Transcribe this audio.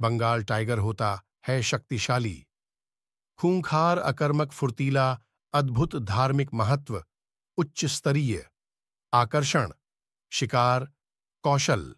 Bengal tiger होता है शक्तिशाली खूंखार अकर्मक फुर्तीला अद्भुत धार्मिक महत्व उच्च स्तरीय आकर्षण शिकार कौशल